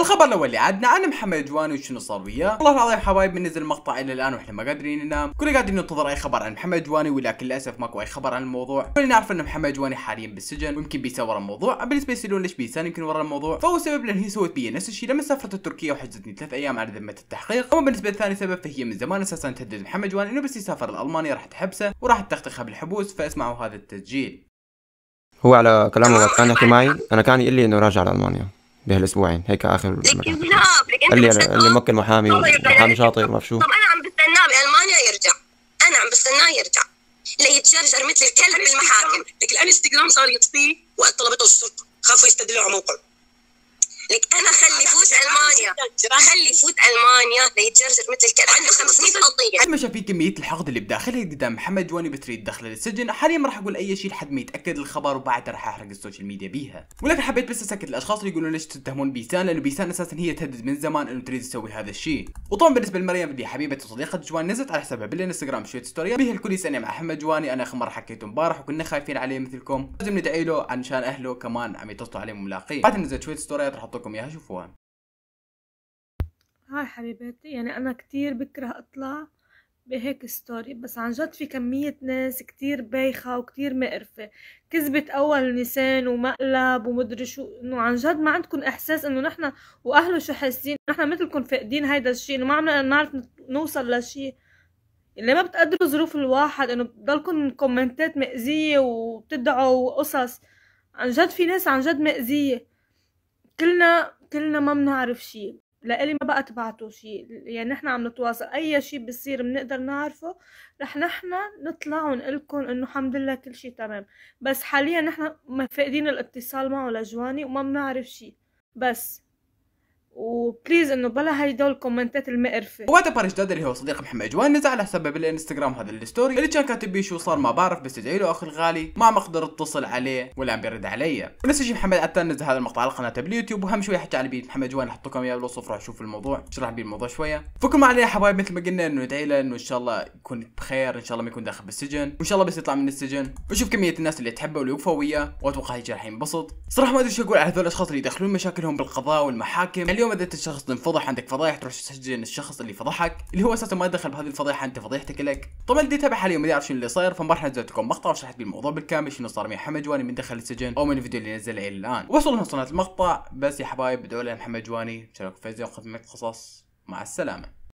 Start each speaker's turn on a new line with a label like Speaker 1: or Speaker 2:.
Speaker 1: الخبر الاول اللي عندنا عن محمد جواني وشنو صار وياه والله العظيم حبايب من نزل الى الان واحنا ما قادرين ننام كل قاعدين ننتظر اي خبر عن محمد جواني ولكن للاسف ماكو اي خبر عن الموضوع كلنا نعرف ان محمد جواني حاليا بالسجن ويمكن بيسوى ورا الموضوع بالنسبه يسالون ليش بيسان يمكن ورا الموضوع فهو سبب لان هي سوت بي نفس الشيء لما سافرت تركيا وحجزتني ثلاث ايام على ذمه التحقيق اما بالنسبه للثاني سبب فهي من زمان اساسا تهدد محمد جواني انه بس يسافر لالمانيا راح تحبسه وراح تختخها بالحبوس فاسمعوا هذا التسجيل هو على كلامه كان يحكي معي انا كان يقول لي انه راجع لالمانيا بهالاسبوعين هيك اخر اكيد لا قال اللي ممكن محامي محامي شاطر ما شو طب انا عم بستناه
Speaker 2: بالمانيا يرجع انا عم بستناه يرجع ليتجرجر مثل الكلب بالمحاكم لك الانستغرام صار يطفيه وقت طلبته الشرطه خافوا يستدلوا على موقعه لك انا خلي يفوت المانيا خلي يفوت المانيا ليتجرجر مثل الكلب عنده 500 قضيه هل ما
Speaker 1: شاف في كميه الحقد اللي بداخله قدام محمد جواني بتريد دخله للسجن حاليا ما راح اقول اي شيء لحد ما يتاكد الخبر وبعدها راح احرق السوشيال ميديا بيها ولكن حبيت بس اسكت الاشخاص اللي يقولون ليش تتهمون بيسان لانه بيسان اساسا هي تهدد من زمان انه تريد تسوي هذا الشيء وطبعا بالنسبه لمريم اللي حبيبه صديقه جوان نزلت على حسابها بالانستغرام شويه ستوري بيها الكل يسالني مع احمد جواني انا اخر مره حكيته امبارح وكنا خايفين عليه مثلكم لازم ندعي له عشان اهله كمان عم يتصلوا عليه ملاقيه بعد نزلت شويه ستوريات راح بدكم اياها شوفوها
Speaker 2: هاي حبيباتي يعني انا كتير بكره اطلع بهيك ستوري بس عن جد في كمية ناس كتير بايخة وكتير مقرفة كذبة أول نيسان ومقلب ومدري شو إنه عن جد ما عندكم إحساس إنه نحنا وأهله شو حاسين نحنا مثلكم فاقدين هيدا الشيء إنه ما عم نعرف نوصل لشيء اللي ما بتقدروا ظروف الواحد إنه بضلكم كومنتات مأذية وبتدعوا قصص عن جد في ناس عن جد مأذية كلنا كلنا ما بنعرف شيء لإلي ما بقى تبعتوا شيء يعني نحن عم نتواصل اي شيء بصير بنقدر نعرفه رح نحن نطلع ونقلكم انه الحمد لله كل شيء تمام بس حاليا نحن فاقدين الاتصال معه لجواني وما بنعرف شيء بس وبليز انه بلا دول الكومنتات المقرفه وقتها
Speaker 1: بارش دادر اللي هو صديق محمد جوان نزع على حسابه بالانستغرام هذا الستوري اللي كان كاتب بيه شو صار ما بعرف بس ادعي له اخي الغالي ما عم اقدر اتصل عليه ولا عم بيرد علي ونفس الشيء محمد عتان نزل هذا المقطع على قناته باليوتيوب وهم شوي حكى على بيت محمد جوان حط لكم اياه بالوصف راح شوف الموضوع شرح بيه الموضوع شويه فكم عليه حبايب مثل ما قلنا انه ادعي له انه ان شاء الله يكون بخير ان شاء الله ما يكون داخل بالسجن وان شاء الله بس يطلع من السجن وشوف كميه الناس اللي تحبه واللي يوقفوا وياه واتوقع هيك راح ينبسط صراحه ما ادري شو اقول على هذول الاشخاص اللي يدخلون مشاكلهم بالقضاء والمحاكم اليوم يوم بدأت الشخص انفضح عندك فضايح تروح تسجل الشخص اللي فضحك اللي هو اساسا ما دخل بهذه الفضيحه انت فضيحتك لك طبعا اللي تابع حاليا ما يعرف شنو اللي صاير فما راح انزل لكم مقطع وشرحت بالموضوع بالكامل شنو صار مع محمد جواني من دخل السجن او من الفيديو اللي نزل الى الان وصل لنا صناعه المقطع بس يا حبايب بدعوا لي محمد جواني شاركوا في فيزيون قدمت قصص مع السلامه